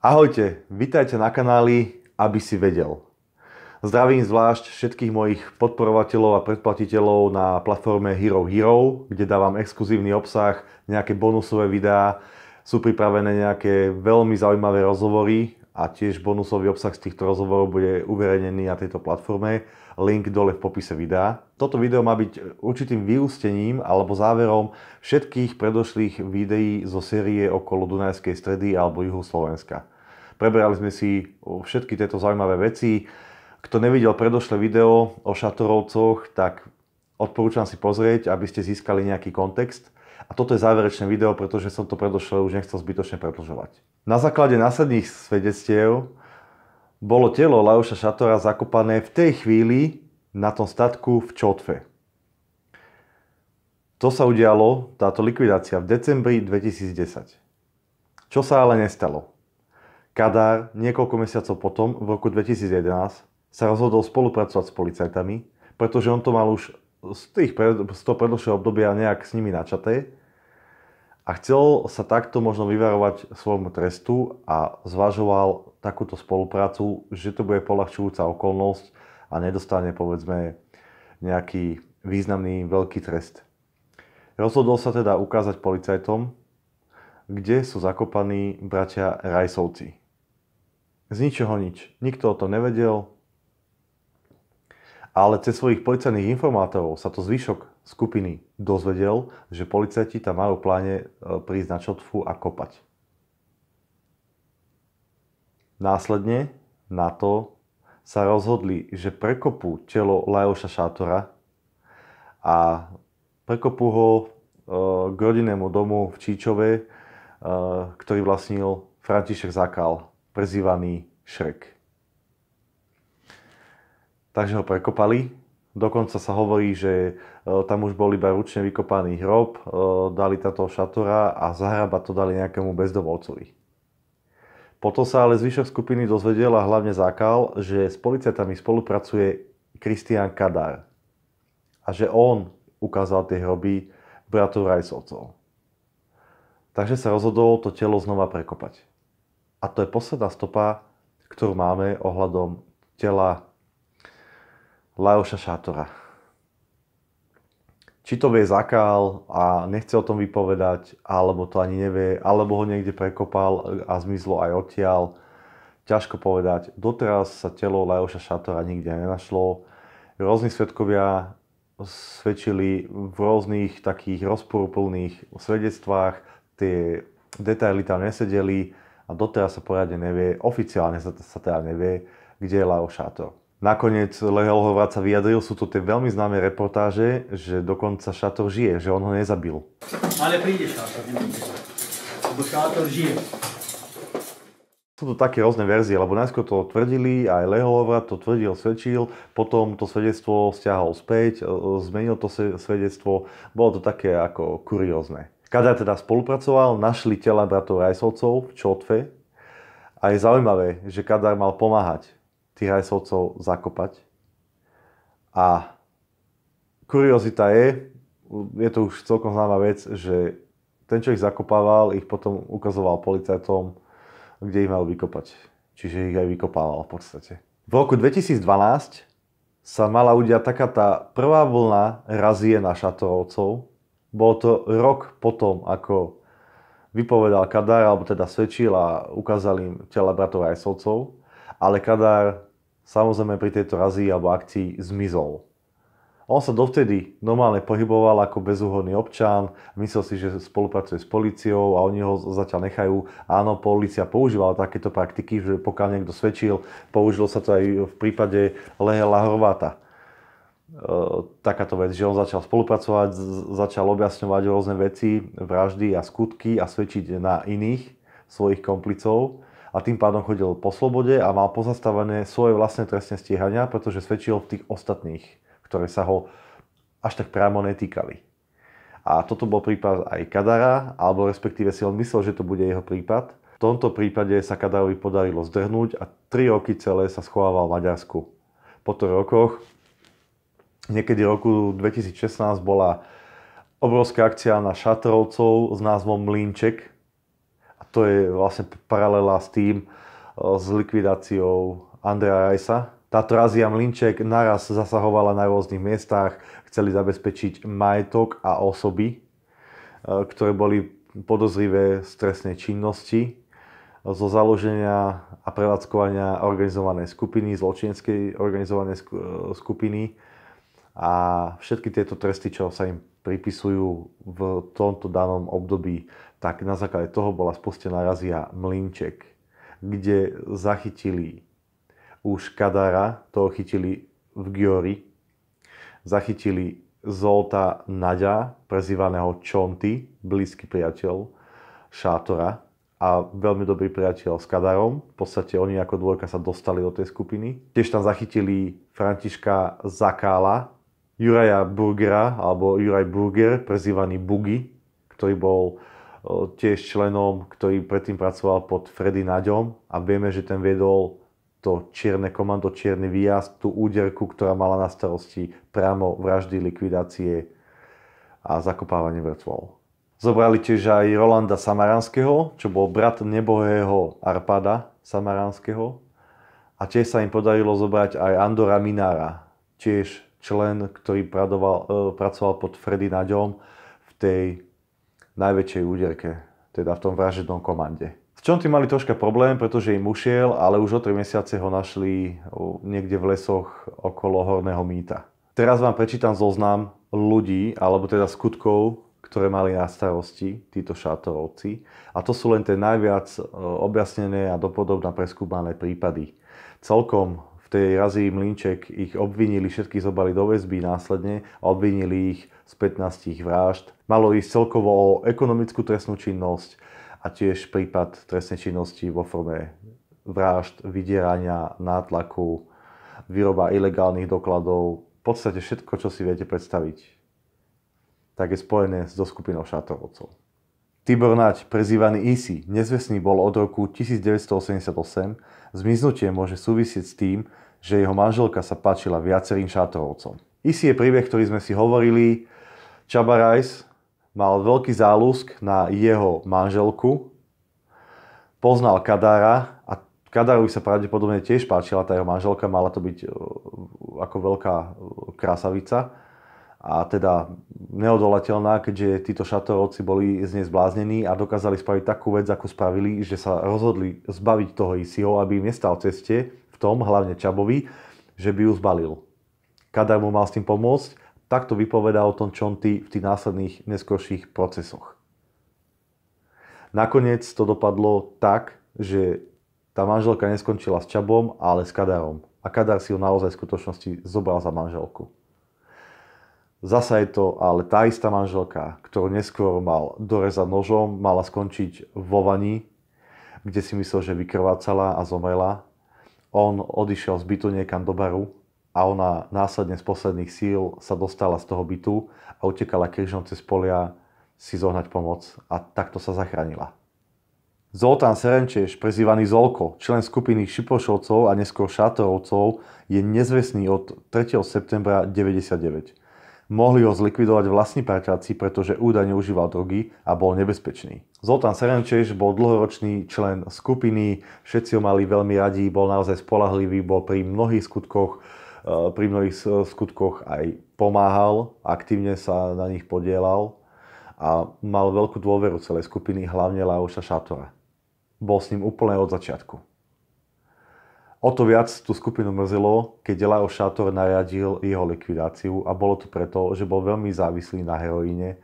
Ahojte, vitajte na kanáli, aby si vedel. Zdravím zvlášť všetkých mojich podporovateľov a predplatiteľov na platforme Hero Hero, kde dávam exkluzívny obsah, nejaké bonusové videá, sú pripravené nejaké veľmi zaujímavé rozhovory a tiež bonusový obsah z týchto rozhovorov bude uverejnený na tejto platforme. Link dole v popise videa. Toto video má byť určitým vyústením alebo záverom všetkých predošlých videí zo série okolo Dunajskej stredy alebo juhu Slovenska. Preberali sme si všetky tieto zaujímavé veci. Kto nevidel predošlé video o šatorovcoch, tak odporúčam si pozrieť, aby ste získali nejaký kontext. A toto je záverečné video, pretože som to predošlé už nechcel zbytočne predlžovať. Na základe následných svedectiev bolo telo Lajoša Šatora zakopané v tej chvíli na tom statku v Čotve. To sa udialo, táto likvidácia, v decembri 2010. Čo sa ale nestalo? Kadár niekoľko mesiacov potom, v roku 2011, sa rozhodol spolupracovať s policajtami, pretože on to mal už z, tých, z toho predlhšieho obdobia nejak s nimi načaté a chcel sa takto možno vyvarovať svojmu trestu a zvažoval takúto spoluprácu, že to bude polahčujúca okolnosť a nedostane povedzme nejaký významný veľký trest. Rozhodol sa teda ukázať policajtom, kde sú zakopaní bratia Rajsovci. Z ničoho nič. Nikto o to nevedel, ale cez svojich policajných informátorov sa to zvyšok skupiny dozvedel, že policajti tam majú pláne e, prísť na čotfu a kopať. Následne na to sa rozhodli, že prekopú telo Lajoša Šátora a prekopú ho e, k rodinnému domu v Číčove, Eh, ktorý vlastnil František Zakal, prezývaný Šrek. Takže ho prekopali. Dokonca sa hovorí, že eh, tam už bol iba ručne vykopaný hrob, eh, dali táto šatora a zahraba to dali nejakému bezdovolcovi. Potom sa ale zvyšok skupiny dozvedel a hlavne zákal, že s policajtami spolupracuje Kristián Kadár a že on ukázal tie hroby bratov Rajsovcov. Takže sa rozhodol to telo znova prekopať. A to je posledná stopa, ktorú máme ohľadom tela Lajoša Šátora. Či to vie zakál a nechce o tom vypovedať, alebo to ani nevie, alebo ho niekde prekopal a zmizlo aj odtiaľ, ťažko povedať. Doteraz sa telo Lajoša Šátora nikde nenašlo. Rôzni svetkovia svedčili v rôznych takých rozporúplných svedectvách, tie detaily tam nesedeli a doteraz sa poriadne nevie, oficiálne sa, sa teda nevie, kde je Lao Šato. Nakoniec Lehel Horvat sa vyjadril, sú to tie veľmi známe reportáže, že dokonca Šator žije, že on ho nezabil. Ale príde Šator, lebo Šator žije. Sú to také rôzne verzie, lebo najskôr to tvrdili, aj Leholovrat to tvrdil, svedčil, potom to svedectvo stiahol späť, e, e, zmenil to svedectvo, bolo to také ako kuriózne. Kadar teda spolupracoval, našli tela bratov Rajsovcov v Čotve a je zaujímavé, že Kadar mal pomáhať tých Rajsovcov zakopať. A kuriozita je, je to už celkom známa vec, že ten, čo ich zakopával, ich potom ukazoval policajtom, kde ich mal vykopať. Čiže ich aj vykopával v podstate. V roku 2012 sa mala udiať taká tá prvá vlna razie na šatorovcov, bolo to rok potom, ako vypovedal Kadár, alebo teda svedčil a ukázal im tela bratov solcov, ale Kadár samozrejme pri tejto razí alebo akcii zmizol. On sa dovtedy normálne pohyboval ako bezúhodný občan, myslel si, že spolupracuje s policiou a oni ho zatiaľ nechajú. Áno, policia používala takéto praktiky, že pokiaľ niekto svedčil, použilo sa to aj v prípade Lehe Horváta. E, takáto vec, že on začal spolupracovať, začal objasňovať rôzne veci, vraždy a skutky a svedčiť na iných svojich komplicov a tým pádom chodil po slobode a mal pozastavené svoje vlastné trestné stíhania, pretože svedčil v tých ostatných, ktoré sa ho až tak priamo netýkali. A toto bol prípad aj Kadara, alebo respektíve si on myslel, že to bude jeho prípad. V tomto prípade sa Kadarovi podarilo zdrhnúť a tri roky celé sa schovával v Maďarsku. Po troch rokoch niekedy roku 2016 bola obrovská akcia na šatrovcov s názvom Mlinček. A to je vlastne paralela s tým, e, s likvidáciou Andrea Rajsa. Táto razia Mlinček naraz zasahovala na rôznych miestach, chceli zabezpečiť majetok a osoby, e, ktoré boli podozrivé z trestnej činnosti, e, zo založenia a prevádzkovania organizovanej skupiny, zločineckej organizovanej skupiny a všetky tieto tresty, čo sa im pripisujú v tomto danom období, tak na základe toho bola spustená razia Mlinček, kde zachytili už Kadara, toho chytili v Giori, zachytili Zolta Naďa, prezývaného Čonty, blízky priateľ Šátora a veľmi dobrý priateľ s Kadarom. V podstate oni ako dvojka sa dostali do tej skupiny. Tiež tam zachytili Františka Zakála, Juraja Burgera, alebo Juraj Burger, prezývaný Bugy, ktorý bol e, tiež členom, ktorý predtým pracoval pod Freddy Naďom a vieme, že ten viedol to čierne komando, čierny výjazd, tú úderku, ktorá mala na starosti priamo vraždy, likvidácie a zakopávanie vrtvol. Zobrali tiež aj Rolanda Samaranského, čo bol brat nebohého Arpada Samaranského. A tiež sa im podarilo zobrať aj Andora Minára, tiež člen, ktorý pradoval, e, pracoval pod Freddy Naďom v tej najväčšej úderke, teda v tom vražednom komande. V čom tí mali troška problém, pretože im ušiel, ale už o 3 mesiace ho našli niekde v lesoch okolo Horného mýta. Teraz vám prečítam zoznam ľudí, alebo teda skutkov, ktoré mali na starosti títo šátorovci. A to sú len tie najviac e, objasnené a dopodobná preskúmané prípady. Celkom tej Razí Mlinček ich obvinili, všetky zobali do väzby následne a obvinili ich z 15 vražd. Malo ísť celkovo o ekonomickú trestnú činnosť a tiež prípad trestnej činnosti vo forme vražd, vydierania, nátlaku, výroba ilegálnych dokladov, v podstate všetko, čo si viete predstaviť, tak je spojené so skupinou šátorovcov. Tibor Naď, prezývaný Isi, nezvestný bol od roku 1988. Zmiznutie môže súvisieť s tým, že jeho manželka sa páčila viacerým šátorovcom. Isi je príbeh, ktorý sme si hovorili. Čabarajs mal veľký záľusk na jeho manželku, poznal Kadára a Kadárovi sa pravdepodobne tiež páčila tá jeho manželka, mala to byť eh, ako veľká eh, krasavica a teda neodolateľná, keďže títo šatovci boli z nej zbláznení a dokázali spraviť takú vec, ako spravili, že sa rozhodli zbaviť toho Isiho, aby im nestal ceste, v tom hlavne Čabovi, že by ju zbalil. Kadar mu mal s tým pomôcť, takto vypovedal o tom Čonty v tých následných neskorších procesoch. Nakoniec to dopadlo tak, že tá manželka neskončila s Čabom, ale s Kadarom. A Kadar si ju naozaj v skutočnosti zobral za manželku. Zasa je to ale tá istá manželka, ktorú neskôr mal dorezať nožom, mala skončiť vo vani, kde si myslel, že vykrvácala a zomrela. On odišiel z bytu niekam do baru a ona následne z posledných síl sa dostala z toho bytu a utekala križom cez polia si zohnať pomoc a takto sa zachránila. Zoltán Serenčeš, prezývaný Zolko, člen skupiny Šipošovcov a neskôr Šátorovcov, je nezvestný od 3. septembra 99 mohli ho zlikvidovať vlastní parťáci, pretože údajne užíval drogy a bol nebezpečný. Zoltán Serenčeš bol dlhoročný člen skupiny, všetci ho mali veľmi radi, bol naozaj spolahlivý, bol pri mnohých skutkoch, e, pri mnohých skutkoch aj pomáhal, aktívne sa na nich podielal a mal veľkú dôveru celej skupiny, hlavne Lauša Šatora. Bol s ním úplne od začiatku. O to viac tú skupinu mrzelo, keď Delajo Šátor nariadil jeho likvidáciu a bolo to preto, že bol veľmi závislý na heroíne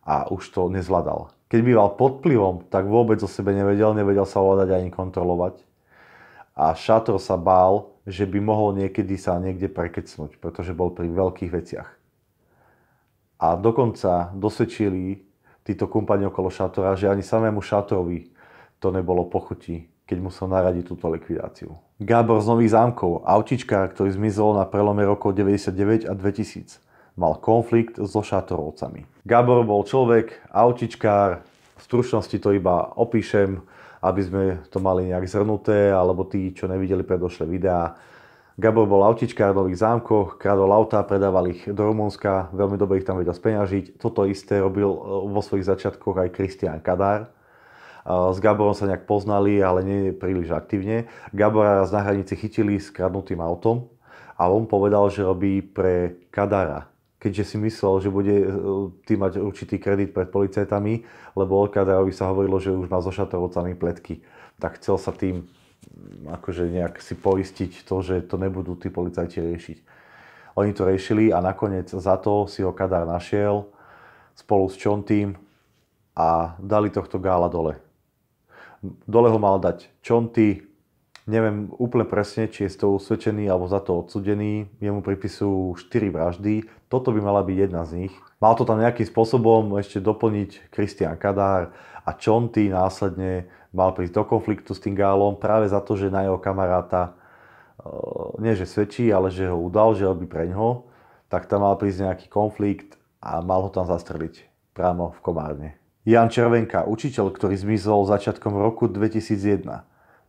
a už to nezvládal. Keď býval pod plivom, tak vôbec o sebe nevedel, nevedel sa ovládať ani kontrolovať. A Šátor sa bál, že by mohol niekedy sa niekde prekecnúť, pretože bol pri veľkých veciach. A dokonca dosvedčili títo kumpani okolo Šátora, že ani samému Šátorovi to nebolo pochutí keď musel naradiť túto likvidáciu. Gábor z Nových zámkov, autička, ktorý zmizol na prelome rokov 99 a 2000, mal konflikt so šatorovcami. Gábor bol človek, autičkár, v stručnosti to iba opíšem, aby sme to mali nejak zhrnuté, alebo tí, čo nevideli predošlé videá. Gabor bol autičkár v Nových zámkoch, kradol auta, predával ich do Rumunska, veľmi dobre ich tam vedel speňažiť. Toto isté robil eh, vo svojich začiatkoch aj Kristián Kadár s Gaborom sa nejak poznali, ale nie príliš aktívne. Gabora raz na hranici chytili s kradnutým autom a on povedal, že robí pre Kadara, keďže si myslel, že bude e, tým mať určitý kredit pred policajtami, lebo Kadarovi sa hovorilo, že už má zošatrovocaný pletky. Tak chcel sa tým mm, akože nejak si poistiť to, že to nebudú tí policajti riešiť. Oni to riešili a nakoniec za to si ho Kadár našiel spolu s Čontým a dali tohto gála dole. Dole ho mal dať Čonty, neviem úplne presne, či je z toho usvedčený alebo za to odsudený. Jemu pripisujú 4 vraždy. Toto by mala byť jedna z nich. Mal to tam nejakým spôsobom ešte doplniť Kristian Kadár a Čonty následne mal prísť do konfliktu s tým Gálom práve za to, že na jeho kamaráta e, nie že svedčí, ale že ho udal, že by preň ho, tak tam mal prísť nejaký konflikt a mal ho tam zastreliť priamo v Komárne. Jan Červenka, učiteľ, ktorý zmizol začiatkom roku 2001.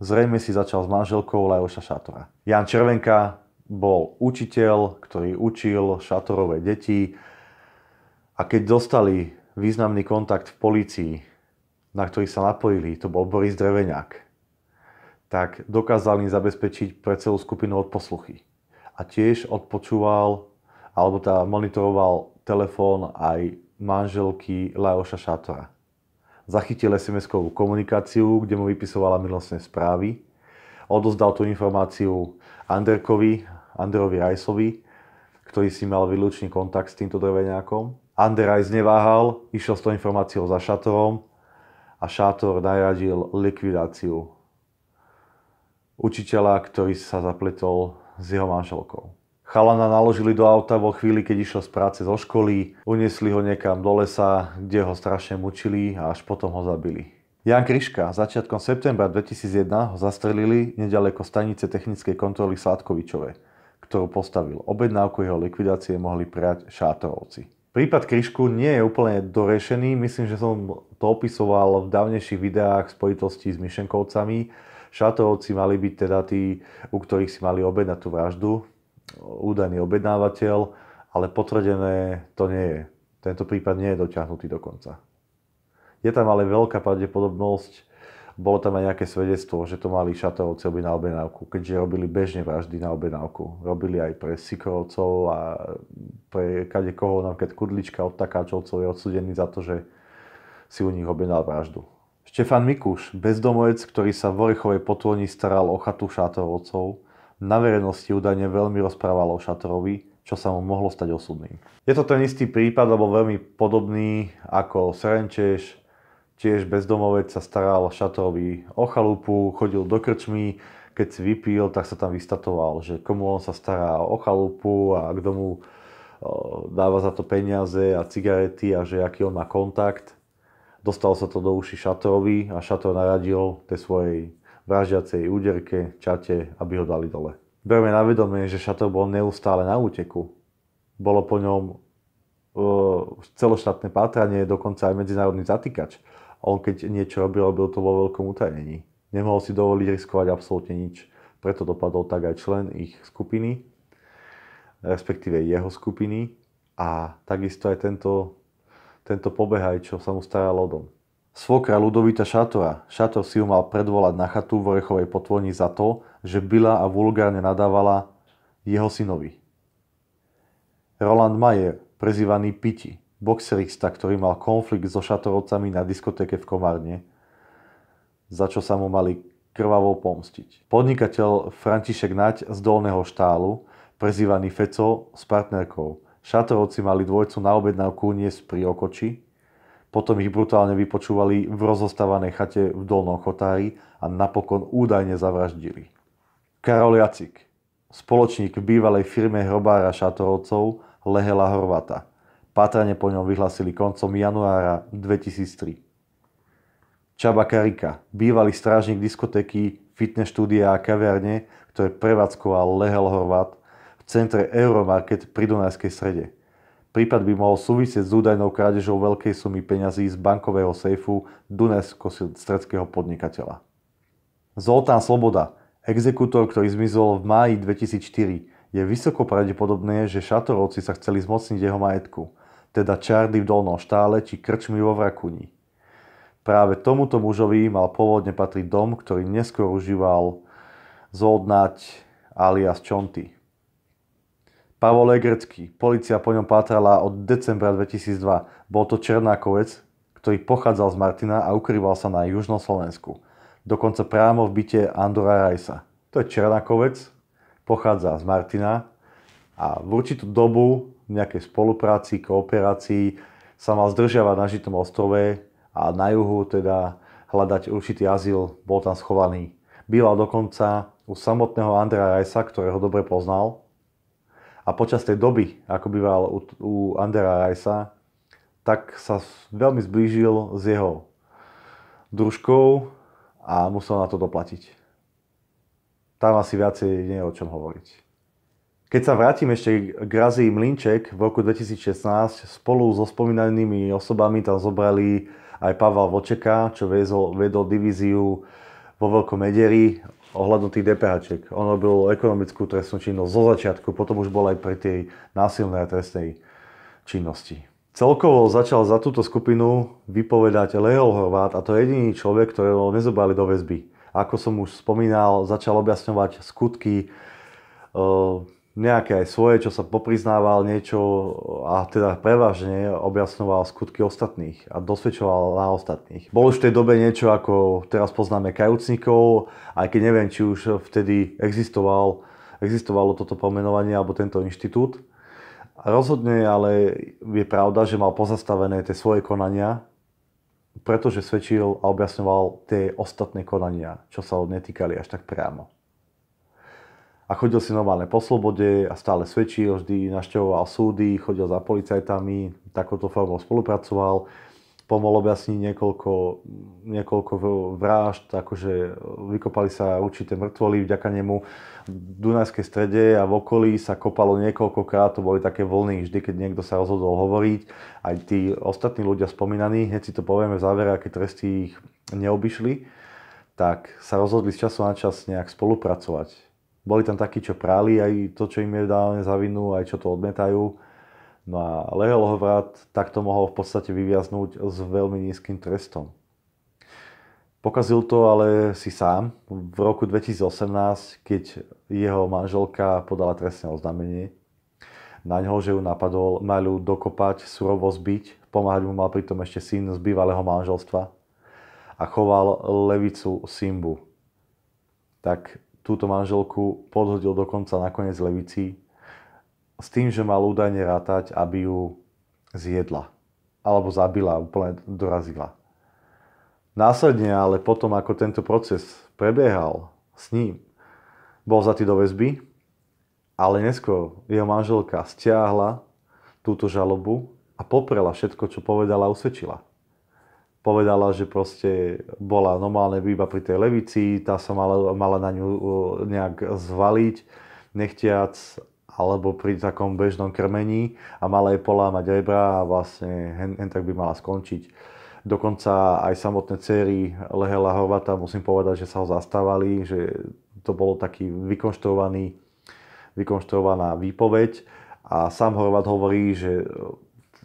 Zrejme si začal s manželkou Lajoša Šatora. Jan Červenka bol učiteľ, ktorý učil Šatorové deti a keď dostali významný kontakt v polícii, na ktorý sa napojili, to bol Boris Dreveňák, tak dokázal im zabezpečiť pre celú skupinu odposluchy. A tiež odpočúval, alebo teda monitoroval telefón aj manželky Lajoša Šatora. Zachytil SMS-kovú komunikáciu, kde mu vypisovala milostné správy. Odozdal tú informáciu Anderkovi, Anderovi Rajsovi, ktorý si mal výlučný kontakt s týmto dreveniakom. Ander Rajs neváhal, išiel s tou informáciou za Šátorom a Šátor najradil likvidáciu učiteľa, ktorý sa zapletol s jeho manželkou. Chalana naložili do auta vo chvíli, keď išiel z práce zo školy, uniesli ho niekam do lesa, kde ho strašne mučili a až potom ho zabili. Jan Kriška začiatkom septembra 2001 ho zastrelili nedaleko stanice technickej kontroly Sladkovičove, ktorú postavil. Objednávku jeho likvidácie mohli prijať šátorovci. Prípad Kryšku nie je úplne dorešený, myslím, že som to opisoval v dávnejších videách v spojitosti s Myšenkovcami. Šátorovci mali byť teda tí, u ktorých si mali objednať tú vraždu, údajný objednávateľ, ale potvrdené to nie je. Tento prípad nie je dotiahnutý do konca. Je tam ale veľká pravdepodobnosť, bolo tam aj nejaké svedectvo, že to mali šatovci robiť na objednávku, keďže robili bežne vraždy na objednávku. Robili aj pre Sikorovcov a pre kade koho, napríklad Kudlička od Takáčovcov je odsudený za to, že si u nich objednal vraždu. Štefan Mikuš, bezdomovec, ktorý sa v Orechovej potvorni staral o chatu šátorovcov, na verejnosti údajne veľmi rozprával o Šatorovi, čo sa mu mohlo stať osudným. Je to ten istý prípad, lebo veľmi podobný ako Serenčeš, tiež bezdomovec sa staral Šatorovi o chalupu, chodil do krčmy, keď si vypil, tak sa tam vystatoval, že komu on sa stará o chalupu a kto mu dáva za to peniaze a cigarety a že aký on má kontakt. Dostal sa to do uši Šatorovi a Šator naradil tej svojej vražiacej úderke, čate, aby ho dali dole. Berme na vedomie, že Šatov bol neustále na úteku. Bolo po ňom e, celoštátne pátranie, dokonca aj medzinárodný zatýkač. On keď niečo robil, robil to vo veľkom utajnení. Nemohol si dovoliť riskovať absolútne nič. Preto dopadol tak aj člen ich skupiny, respektíve jeho skupiny. A takisto aj tento, tento pobehaj, čo sa mu staral o dom. Svokra Ludovita Šatora. Šator si ju mal predvolať na chatu v Orechovej potvorni za to, že byla a vulgárne nadávala jeho synovi. Roland Mayer, prezývaný Piti, boxerista, ktorý mal konflikt so šatorovcami na diskotéke v Komárne, za čo sa mu mali krvavo pomstiť. Podnikateľ František Naď z Dolného štálu, prezývaný Feco, s partnerkou. Šatorovci mali dvojcu na objednávku niesť pri okoči, potom ich brutálne vypočúvali v rozostávanej chate v Dolnom Chotári a napokon údajne zavraždili. Karol Jacik, spoločník v bývalej firme hrobára Šatorovcov Lehela Horvata. Pátranie po ňom vyhlasili koncom januára 2003. Čaba Karika, bývalý strážnik diskotéky, fitness štúdia a kaviarne, ktoré prevádzkoval Lehel Horvat v centre Euromarket pri Dunajskej strede. Prípad by mohol súvisieť s údajnou krádežou veľkej sumy peňazí z bankového sejfu Dunajsko-stredského podnikateľa. Zoltán Sloboda, exekútor, ktorý zmizol v máji 2004, je vysoko pravdepodobné, že šatorovci sa chceli zmocniť jeho majetku, teda čardy v Dolnom štále či krčmy vo Vrakuni. Práve tomuto mužovi mal pôvodne patriť dom, ktorý neskôr užíval Zoldnať alias Čonty. Pavol Egrecký. Polícia po ňom pátrala od decembra 2002. Bol to Černákovec, ktorý pochádzal z Martina a ukrýval sa na Južnom Slovensku. Dokonca priamo v byte Andora Rajsa. To je Černákovec, pochádza z Martina a v určitú dobu v nejakej spolupráci, kooperácii sa mal zdržiavať na Žitom ostrove a na juhu teda hľadať určitý azyl, bol tam schovaný. Býval dokonca u samotného Andra Rajsa, ktorého dobre poznal, a počas tej doby, ako býval u, u Andera Rajsa, tak sa veľmi zblížil s jeho družkou a musel na to doplatiť. Tam asi viacej nie je o čom hovoriť. Keď sa vrátim ešte k Razii Mlinček v roku 2016, spolu so spomínanými osobami tam zobrali aj Pavel Vočeka, čo vedol vedol divíziu vo Veľkom Ederi ohľadom tých DPH. On robil ekonomickú trestnú činnosť zo začiatku, potom už bol aj pri tej násilnej a trestnej činnosti. Celkovo začal za túto skupinu vypovedať Leo Horvát a to je jediný človek, ktorého nezobrali do väzby. Ako som už spomínal, začal objasňovať skutky eh, nejaké aj svoje, čo sa popriznával niečo a teda prevažne objasňoval skutky ostatných a dosvedčoval na ostatných. Bolo už v tej dobe niečo ako teraz poznáme kajúcnikov, aj keď neviem, či už vtedy existoval, existovalo toto pomenovanie alebo tento inštitút. Rozhodne ale je pravda, že mal pozastavené tie svoje konania, pretože svedčil a objasňoval tie ostatné konania, čo sa netýkali až tak priamo a chodil si normálne po slobode a stále svedčil, vždy našťahoval súdy, chodil za policajtami, takouto formou spolupracoval, pomohol objasní niekoľko, niekoľko vražd, akože vykopali sa určité mŕtvoly vďaka nemu. V Dunajskej strede a v okolí sa kopalo niekoľkokrát, to boli také vlny, vždy keď niekto sa rozhodol hovoriť. Aj tí ostatní ľudia spomínaní, hneď si to povieme v závere, aké tresty ich neobyšli, tak sa rozhodli z času na čas nejak spolupracovať boli tam takí, čo prali aj to, čo im je dávne za vinu, aj čo to odmetajú. No a Leo Lohvrát takto mohol v podstate vyviaznúť s veľmi nízkym trestom. Pokazil to ale si sám v roku 2018, keď jeho manželka podala trestné oznámenie na ňoho, že ju napadol, mal ju dokopať, surovo zbiť, pomáhať mu mal pritom ešte syn z bývalého manželstva a choval levicu Simbu. Tak túto manželku podhodil dokonca nakoniec levici s tým, že mal údajne rátať, aby ju zjedla. Alebo zabila, úplne dorazila. Následne ale potom, ako tento proces prebiehal s ním, bol zatý do väzby, ale neskôr jeho manželka stiahla túto žalobu a poprela všetko, čo povedala a usvedčila povedala, že proste bola normálne iba pri tej levici, tá sa mala, mala na ňu uh, nejak zvaliť, nechtiac, alebo pri takom bežnom krmení a mala jej polámať rebra a vlastne hen, hen tak by mala skončiť. Dokonca aj samotné céry Lehela Horvata, musím povedať, že sa ho zastávali, že to bolo taký vykonštruovaný, vykonštruovaná výpoveď a sám Horvat hovorí, že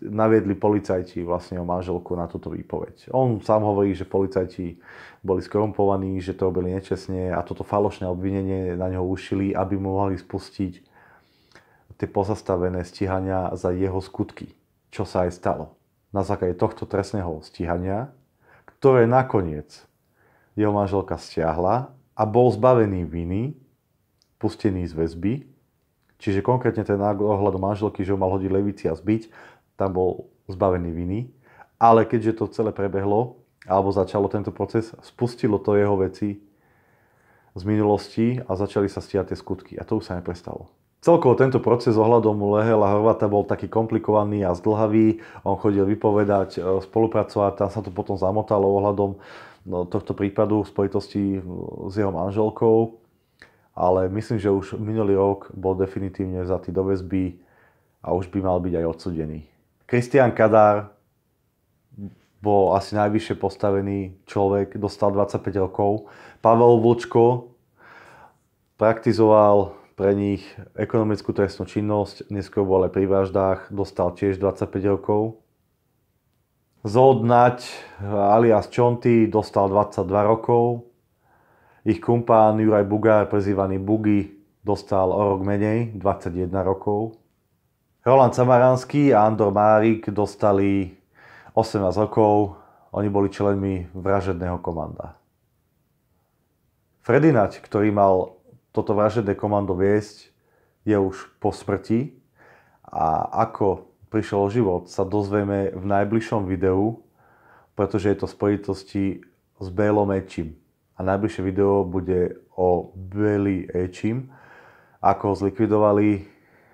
naviedli policajti vlastne o manželku na túto výpoveď. On sám hovorí, že policajti boli skorumpovaní, že to robili nečestne a toto falošné obvinenie na neho ušili, aby mu mohli spustiť tie pozastavené stíhania za jeho skutky, čo sa aj stalo. Na základe tohto trestného stíhania, ktoré nakoniec jeho manželka stiahla a bol zbavený viny, pustený z väzby, Čiže konkrétne ten ohľad manželky, že ho mal hodiť levici a zbiť, tam bol zbavený viny. Ale keďže to celé prebehlo, alebo začalo tento proces, spustilo to jeho veci z minulosti a začali sa stiať tie skutky. A to už sa neprestalo. Celkovo tento proces ohľadom Lehela Horvata bol taký komplikovaný a zdlhavý. On chodil vypovedať, e, spolupracovať, tam sa to potom zamotalo ohľadom no, tohto prípadu v spojitosti e, s jeho manželkou. Ale myslím, že už minulý rok bol definitívne vzatý do väzby a už by mal byť aj odsudený. Kristian Kadár bol asi najvyššie postavený človek, dostal 25 rokov. Pavel Vlčko praktizoval pre nich ekonomickú trestnú činnosť, neskôr bol aj pri vraždách, dostal tiež 25 rokov. Zodnať alias Čonty dostal 22 rokov. Ich kumpán Juraj Bugár, prezývaný Bugy, dostal o rok menej, 21 rokov. Roland Samaranský a Andor Márik dostali 18 rokov, oni boli členmi vražedného komanda. Fredinať, ktorý mal toto vražedné komando viesť, je už po smrti a ako prišiel o život sa dozvieme v najbližšom videu, pretože je to v spojitosti s Bélom Ečím. A najbližšie video bude o Béli Ečím, ako ho zlikvidovali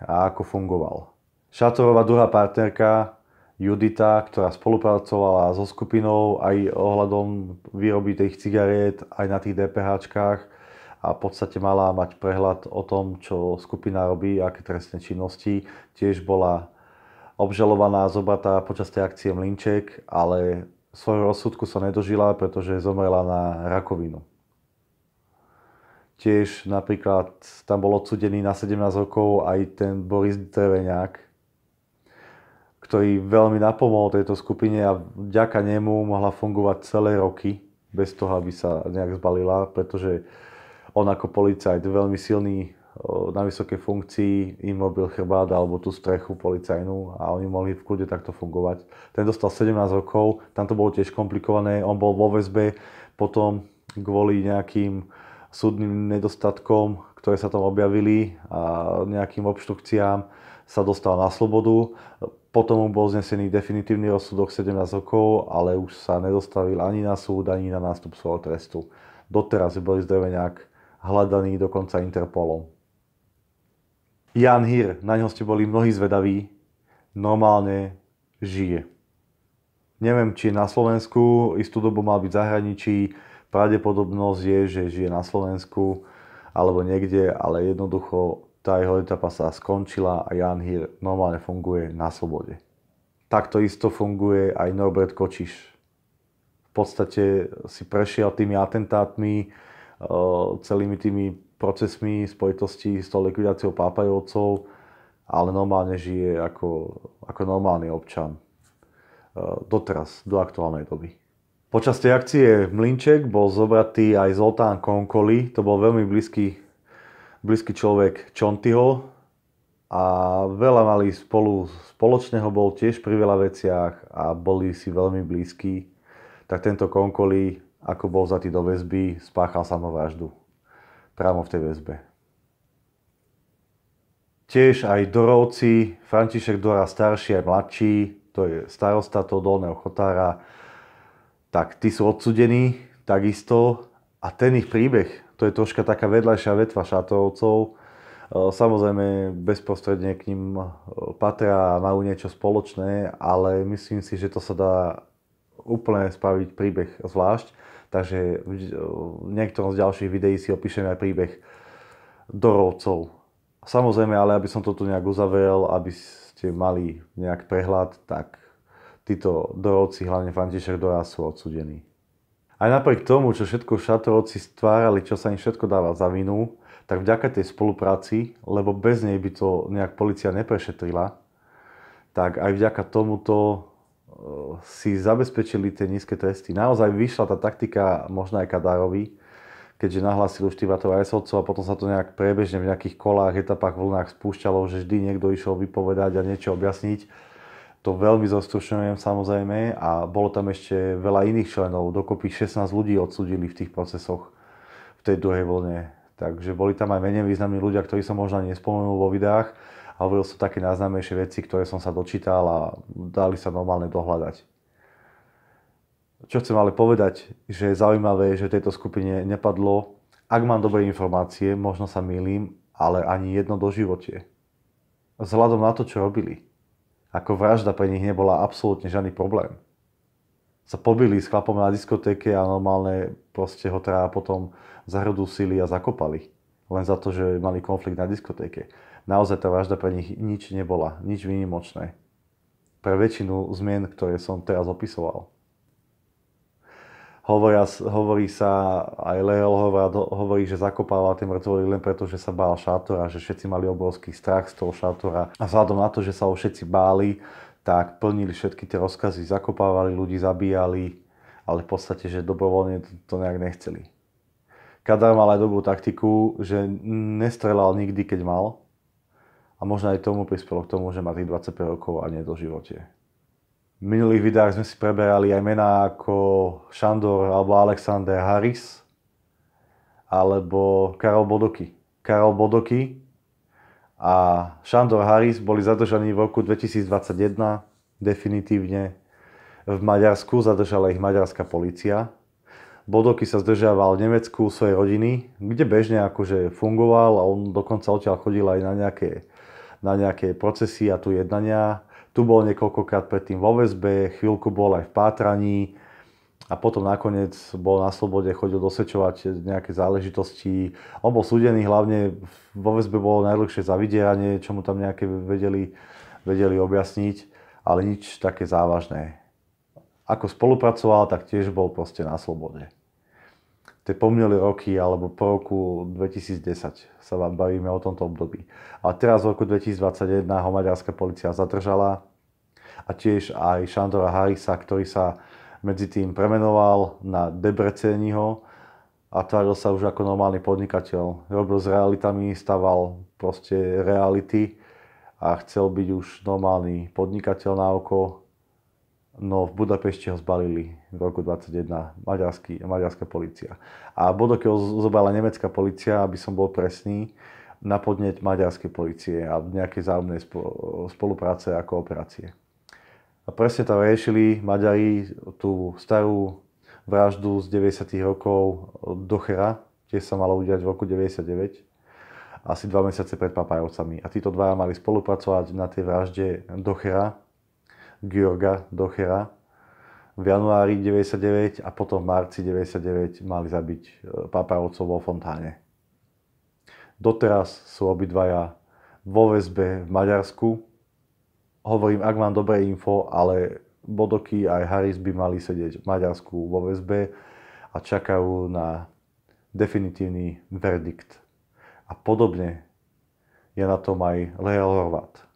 a ako fungoval. Šatová druhá partnerka Judita, ktorá spolupracovala so skupinou aj ohľadom výroby tých cigariet, aj na tých DPHčkách a v podstate mala mať prehľad o tom, čo skupina robí, aké trestné činnosti. Tiež bola obžalovaná, zobratá počas tej akcie Mlinček, ale svojho rozsudku sa nedožila, pretože zomrela na rakovinu. Tiež napríklad tam bol odsudený na 17 rokov aj ten Boris Dreveňák, ktorý veľmi napomohol tejto skupine a vďaka nemu mohla fungovať celé roky bez toho, aby sa nejak zbalila, pretože on ako policajt veľmi silný na vysokej funkcii im robil chrbát alebo tú strechu policajnú a oni mohli v kľude takto fungovať. Ten dostal 17 rokov, tam to bolo tiež komplikované, on bol vo väzbe, potom kvôli nejakým súdnym nedostatkom, ktoré sa tam objavili a nejakým obštrukciám sa dostal na slobodu. Potom mu bol znesený definitívny rozsudok 17 rokov, ale už sa nedostavil ani na súd, ani na nástup svojho trestu. Doteraz je Boris Dreveňák hľadaný dokonca Interpolom. Jan Hir, na ňo ste boli mnohí zvedaví, normálne žije. Neviem, či je na Slovensku, istú dobu mal byť v zahraničí, pravdepodobnosť je, že žije na Slovensku alebo niekde, ale jednoducho tá jeho etapa sa skončila a Jan Hir normálne funguje na slobode. Takto isto funguje aj Norbert Kočiš. V podstate si prešiel tými atentátmi, eh, celými tými procesmi spojitosti s tou likvidáciou pápajovcov, ale normálne žije ako, ako normálny občan. Eh, doteraz, do aktuálnej doby. Počas tej akcie Mlinček bol zobratý aj Zoltán Konkoli, to bol veľmi blízky blízky človek Čontyho a veľa mali spolu, spoločného bol tiež pri veľa veciach a boli si veľmi blízki. Tak tento Konkoli, ako bol zatý do väzby, spáchal samovraždu priamo v tej väzbe. Tiež aj Dorovci, František Dora starší aj mladší, to je starosta toho dolného chotára, tak tí sú odsudení takisto a ten ich príbeh to je troška taká vedľajšia vetva šatovcov. E, samozrejme, bezprostredne k ním e, patria a majú niečo spoločné, ale myslím si, že to sa dá úplne spraviť príbeh zvlášť. Takže e, v niektorom z ďalších videí si opíšem aj príbeh dorovcov. Samozrejme, ale aby som to tu nejak uzavrel, aby ste mali nejak prehľad, tak títo dorovci, hlavne František Doraz, sú odsudení aj napriek tomu, čo všetko šatrovci stvárali, čo sa im všetko dáva za vinu, tak vďaka tej spolupráci, lebo bez nej by to nejak policia neprešetrila, tak aj vďaka tomuto e, si zabezpečili tie nízke tresty. Naozaj vyšla tá taktika možno aj Kadárovi, keďže nahlásil už Tivatov a a potom sa to nejak priebežne v nejakých kolách, etapách, vlnách spúšťalo, že vždy niekto išiel vypovedať a niečo objasniť to veľmi zostručňujem samozrejme a bolo tam ešte veľa iných členov. Dokopy 16 ľudí odsudili v tých procesoch v tej druhej vlne. Takže boli tam aj menej významní ľudia, ktorí som možno nespomenul vo videách a hovoril som také najznámejšie veci, ktoré som sa dočítal a dali sa normálne dohľadať. Čo chcem ale povedať, že je zaujímavé, že tejto skupine nepadlo, ak mám dobré informácie, možno sa milím, ale ani jedno do živote. Vzhľadom na to, čo robili ako vražda pre nich nebola absolútne žiadny problém. Sa pobili s chlapom na diskotéke a normálne proste ho teda potom zahrdusili a zakopali. Len za to, že mali konflikt na diskotéke. Naozaj tá vražda pre nich nič nebola, nič výnimočné. Pre väčšinu zmien, ktoré som teraz opisoval. Hovoria, hovorí sa, aj Leol hovorí, že zakopával tie mŕtvoly len preto, že sa bál šátora, že všetci mali obrovský strach z toho šátora. A vzhľadom na to, že sa ho všetci báli, tak plnili všetky tie rozkazy, zakopávali ľudí, zabíjali, ale v podstate, že dobrovoľne to, to nejak nechceli. Kadar mal aj dobrú taktiku, že nestrelal nikdy, keď mal. A možno aj tomu prispelo k tomu, že má tých 25 rokov a nie do živote. V minulých videách sme si preberali aj mená ako Šandor alebo Alexander Harris alebo Karol Bodoky. Karol Bodoky a Šandor Harris boli zadržaní v roku 2021 definitívne v Maďarsku, zadržala ich maďarská policia. Bodoky sa zdržiaval v Nemecku u svojej rodiny, kde bežne akože fungoval a on dokonca odtiaľ chodil aj na nejaké, na nejaké procesy a tu jednania tu bol niekoľkokrát predtým vo VSB, chvíľku bol aj v pátraní a potom nakoniec bol na slobode, chodil dosvedčovať nejaké záležitosti. On bol súdený hlavne, vo VSB bolo najdlhšie vydieranie, čo mu tam nejaké vedeli, vedeli objasniť, ale nič také závažné. Ako spolupracoval, tak tiež bol proste na slobode tie pomneli roky alebo po roku 2010 sa bavíme o tomto období. A teraz v roku 2021 ho maďarská policia zadržala a tiež aj Šandora Harisa, ktorý sa medzi tým premenoval na Debreceniho a tváril sa už ako normálny podnikateľ. Robil s realitami, staval proste reality a chcel byť už normálny podnikateľ na oko, no v Budapešti ho zbalili v roku 21 maďarský, maďarská policia. A Bodokeho zobrala nemecká policia, aby som bol presný, na podneť maďarskej policie a nejakej zájomnej spolupráce ako operácie. A presne tam riešili Maďari tú starú vraždu z 90. rokov do chera, tiež sa malo udiať v roku 99, asi dva mesiace pred Papajovcami. A títo dvaja mali spolupracovať na tej vražde Dochera, Georga Dochera, v januári 99 a potom v marci 99 mali zabiť e, Papajovcov vo Fontáne. Doteraz sú obidvaja vo väzbe v Maďarsku hovorím, ak mám dobré info, ale Bodoky aj Harris by mali sedieť v Maďarsku vo väzbe a čakajú na definitívny verdikt. A podobne je na tom aj Leal Horváth.